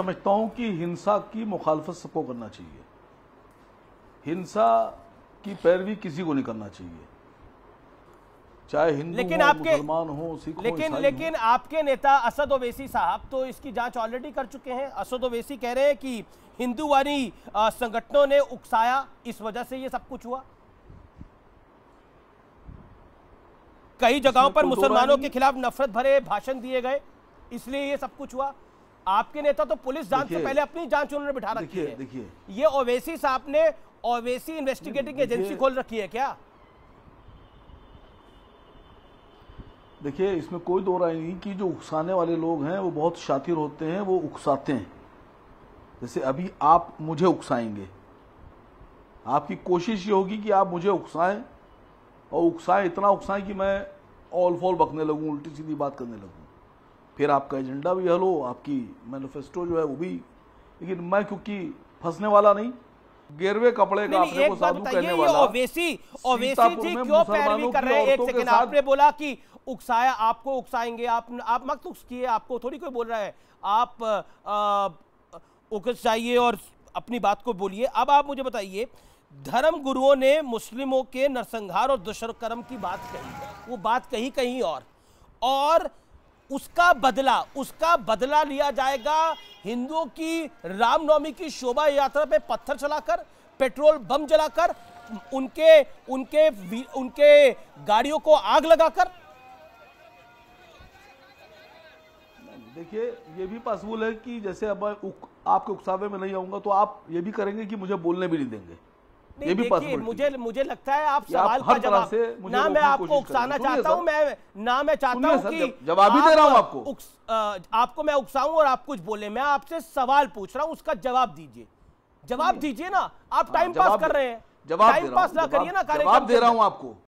समझता हूं कि हिंसा की मुखालफत सबको करना चाहिए हिंसा की पैरवी किसी को नहीं करना चाहिए चाहे हिंदू लेकिन हो, आपके मुसलमान हो सिख लेकिन हो, लेकिन हो। आपके नेता असद ओवैसी साहब तो इसकी जांच ऑलरेडी कर चुके हैं असद ओवैसी कह रहे हैं कि हिंदूवादी संगठनों ने उकसाया इस वजह से ये सब कुछ हुआ कई जगहों पर मुसलमानों के खिलाफ नफरत भरे भाषण दिए गए इसलिए ये सब कुछ हुआ आपके नेता तो पुलिस जान से पहले अपनी जांच उन्होंने बिठा रखी है देखिए ये ओवैसी साहब ने ओवैसी इन्वेस्टिगेटिंग एजेंसी खोल रखी है क्या देखिए इसमें कोई दो राय नहीं कि जो उकसाने वाले लोग हैं वो बहुत शातिर होते हैं वो उकसाते हैं जैसे अभी आप मुझे उकसाएंगे आपकी कोशिश ये होगी कि आप मुझे उकसाएं और उकसाएं इतना उकसाएं कि मैं ऑल फॉल बकने लगूं उल्टी सीधी बात करने लगूं फिर आपका एजेंडा भी हल हो आपकी मैनिफेस्टो जो है वो भी लेकिन मैं क्योंकि फंसने वाला नहीं गेरवे कपड़े का आपने को साधु कहने वाला ओवेसी ओवेसी क्यों पैरवी कर रहे हैं एक सेकंड आपने बोला कि उकसाया आपको उकसाएंगे आप आप मत उकसाइए आपको थोड़ी कोई बोल रहा है आप उकसाइए और अपनी बात को बोलिए अब आप मुझे बताइए धर्म गुरुओं ने मुस्लिमों के नरसंहार और दुष्कर्म की बात कही वो बात कही कहीं और और उसका बदला उसका बदला लिया जाएगा हिंदुओं की रामनवमी की शोभा यात्रा पे पत्थर चलाकर पेट्रोल बम जलाकर उनके उनके उनके गाड़ियों को आग लगाकर देखिए ये भी पॉसिबल है कि जैसे अब आपके उकसावे में नहीं आऊंगा तो आप ये भी करेंगे कि मुझे बोलने भी नहीं देंगे ये भी देखिए मुझे मुझे लगता है आप सवाल का जवाब ना मैं आपको उकसाना चाहता हूँ मैं ना मैं चाहता हूँ कि जवाब ही दे रहा हूं आपको आपको मैं उकसाऊं और आप कुछ बोले मैं आपसे सवाल पूछ रहा हूँ उसका जवाब दीजिए जवाब दीजिए ना आप टाइम हाँ, पास कर रहे हैं जवाब टाइम पास ना करिए ना कार्य दे रहा हूँ आपको